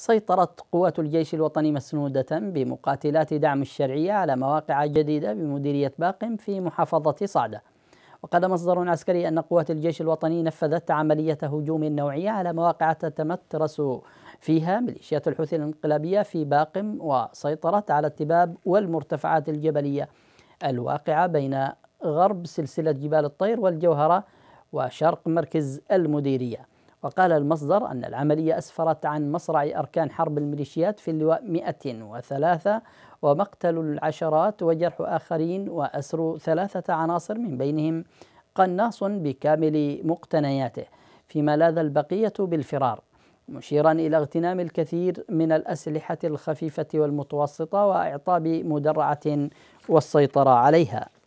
سيطرت قوات الجيش الوطني مسنودة بمقاتلات دعم الشرعية على مواقع جديدة بمديرية باقم في محافظة صعدة وقال مصدر عسكري أن قوات الجيش الوطني نفذت عملية هجوم نوعية على مواقع تتمترس فيها ميليشيات الحوثي الانقلابية في باقم وسيطرت على التباب والمرتفعات الجبلية الواقعة بين غرب سلسلة جبال الطير والجوهرة وشرق مركز المديريه وقال المصدر أن العملية أسفرت عن مصرع أركان حرب الميليشيات في اللواء 103 ومقتل العشرات وجرح آخرين وأسر ثلاثة عناصر من بينهم قناص بكامل مقتنياته فيما لاذ البقية بالفرار مشيرا إلى اغتنام الكثير من الأسلحة الخفيفة والمتوسطة وإعطاب مدرعة والسيطرة عليها